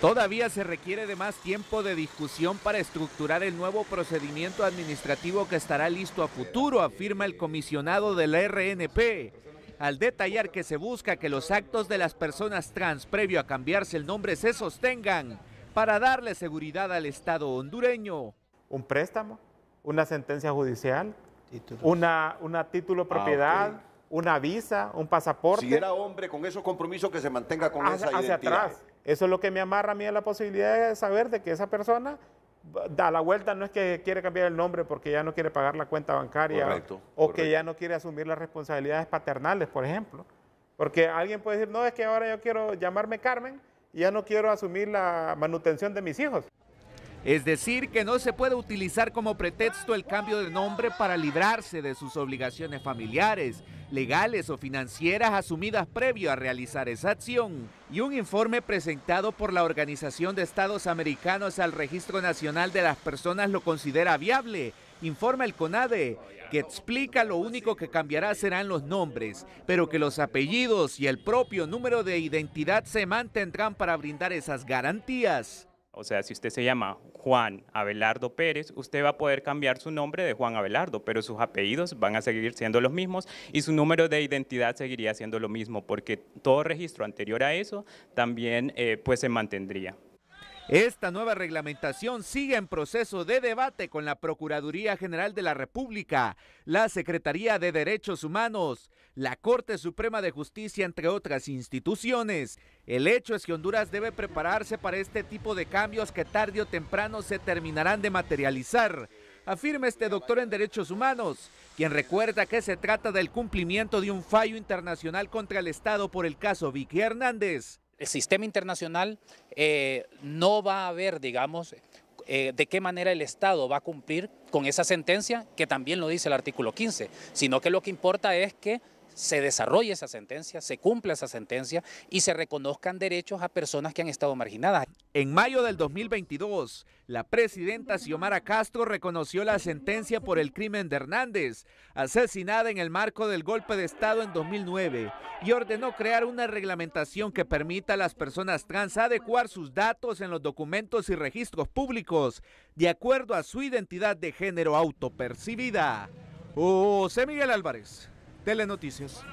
Todavía se requiere de más tiempo de discusión para estructurar el nuevo procedimiento administrativo que estará listo a futuro, afirma el comisionado de la RNP. Al detallar que se busca que los actos de las personas trans previo a cambiarse el nombre se sostengan para darle seguridad al Estado hondureño. Un préstamo, una sentencia judicial, una, una título ah, propiedad. una visa, un pasaporte. Si era hombre, con esos compromisos que se mantenga con esa identidad. Eso es lo que me amarra a mí a la posibilidad de saber de que esa persona da la vuelta, no es que quiere cambiar el nombre porque ya no quiere pagar la cuenta bancaria o, que ya no quiere asumir las responsabilidades paternales, por ejemplo. Porque alguien puede decir, no, es que ahora yo quiero llamarme Carmen y ya no quiero asumir la manutención de mis hijos. Es decir, que no se puede utilizar como pretexto el cambio de nombre para librarse de sus obligaciones familiares, legales o financieras asumidas previo a realizar esa acción. Y un informe presentado por la Organización de Estados Americanos al Registro Nacional de las Personas lo considera viable informa el CONADE, que explica lo único que cambiará serán los nombres, pero que los apellidos y el propio número de identidad se mantendrán para brindar esas garantías. O sea, si usted se llama Juan Abelardo Pérez, usted va a poder cambiar su nombre de Juan Abelardo, pero sus apellidos van a seguir siendo los mismos y su número de identidad seguiría siendo lo mismo, porque todo registro anterior a eso también eh, pues se mantendría. Esta nueva reglamentación sigue en proceso de debate con la Procuraduría General de la República, la Secretaría de Derechos Humanos, la Corte Suprema de Justicia, entre otras instituciones. El hecho es que Honduras debe prepararse para este tipo de cambios que tarde o temprano se terminarán de materializar afirma este doctor en Derechos Humanos, quien recuerda que se trata del cumplimiento de un fallo internacional contra el Estado por el caso Vicky Hernández el sistema internacional eh, no va a ver digamos, eh, de qué manera el Estado va a cumplir con esa sentencia, que también lo dice el artículo 15, sino que lo que importa es que se desarrolle esa sentencia, se cumpla esa sentencia y se reconozcan derechos a personas que han estado marginadas. En mayo del 2022, la presidenta Xiomara Castro reconoció la sentencia por el crimen de Hernández, asesinada en el marco del golpe de Estado en 2009, y ordenó crear una reglamentación que permita a las personas trans adecuar sus datos en los documentos y registros públicos de acuerdo a su identidad de género autopercibida. José Miguel Álvarez. Telenoticias.